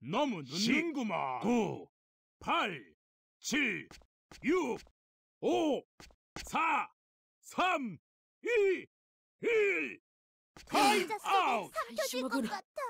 너무 늦는구만. 9, 8, 7, 6, 5, 4, 3, 2, 1. 타임 아웃! 삼켜질 것 같아.